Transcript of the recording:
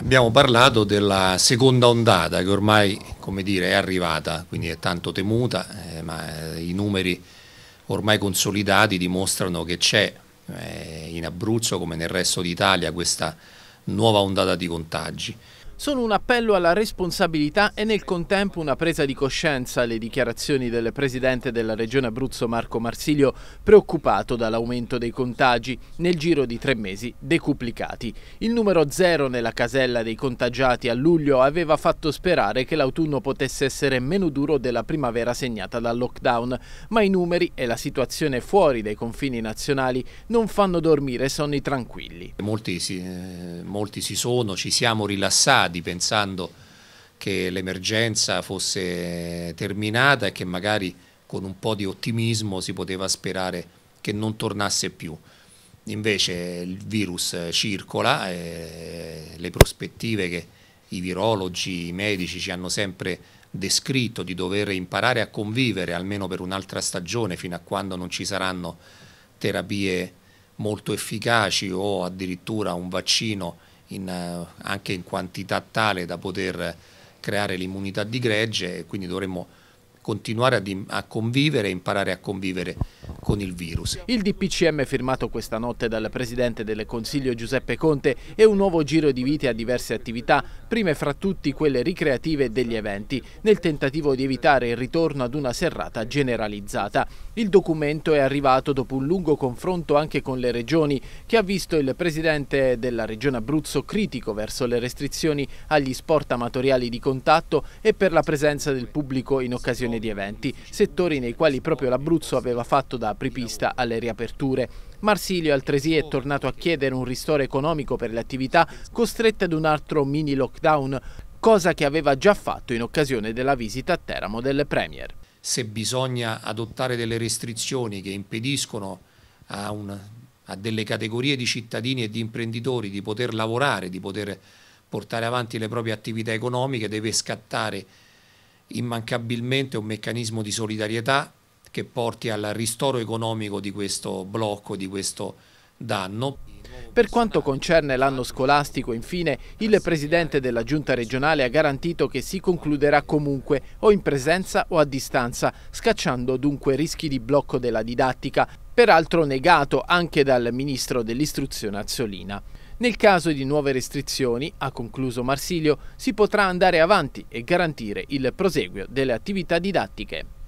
Abbiamo parlato della seconda ondata che ormai dire, è arrivata, quindi è tanto temuta, eh, ma eh, i numeri ormai consolidati dimostrano che c'è eh, in Abruzzo come nel resto d'Italia questa nuova ondata di contagi sono un appello alla responsabilità e nel contempo una presa di coscienza, le dichiarazioni del presidente della regione Abruzzo Marco Marsilio, preoccupato dall'aumento dei contagi, nel giro di tre mesi decuplicati. Il numero zero nella casella dei contagiati a luglio aveva fatto sperare che l'autunno potesse essere meno duro della primavera segnata dal lockdown, ma i numeri e la situazione fuori dai confini nazionali non fanno dormire sonni tranquilli. molti si, eh, molti si sono, ci siamo rilassati anni pensando che l'emergenza fosse terminata e che magari con un po' di ottimismo si poteva sperare che non tornasse più. Invece il virus circola e le prospettive che i virologi, i medici ci hanno sempre descritto di dover imparare a convivere almeno per un'altra stagione fino a quando non ci saranno terapie molto efficaci o addirittura un vaccino in, eh, anche in quantità tale da poter creare l'immunità di gregge e quindi dovremmo continuare a, di, a convivere e imparare a convivere con il virus. Il DPCM firmato questa notte dal Presidente del Consiglio Giuseppe Conte è un nuovo giro di vite a diverse attività, prime fra tutti quelle ricreative degli eventi, nel tentativo di evitare il ritorno ad una serrata generalizzata. Il documento è arrivato dopo un lungo confronto anche con le regioni, che ha visto il Presidente della Regione Abruzzo critico verso le restrizioni agli sport amatoriali di contatto e per la presenza del pubblico in occasione di eventi, settori nei quali proprio l'Abruzzo aveva fatto da apripista alle riaperture. Marsilio altresì è tornato a chiedere un ristoro economico per le attività costrette ad un altro mini lockdown, cosa che aveva già fatto in occasione della visita a Teramo del Premier. Se bisogna adottare delle restrizioni che impediscono a, un, a delle categorie di cittadini e di imprenditori di poter lavorare, di poter portare avanti le proprie attività economiche, deve scattare immancabilmente un meccanismo di solidarietà che porti al ristoro economico di questo blocco, di questo danno. Per quanto concerne l'anno scolastico, infine, il presidente della giunta regionale ha garantito che si concluderà comunque o in presenza o a distanza, scacciando dunque rischi di blocco della didattica, peraltro negato anche dal ministro dell'istruzione Azzolina. Nel caso di nuove restrizioni, ha concluso Marsilio, si potrà andare avanti e garantire il proseguio delle attività didattiche.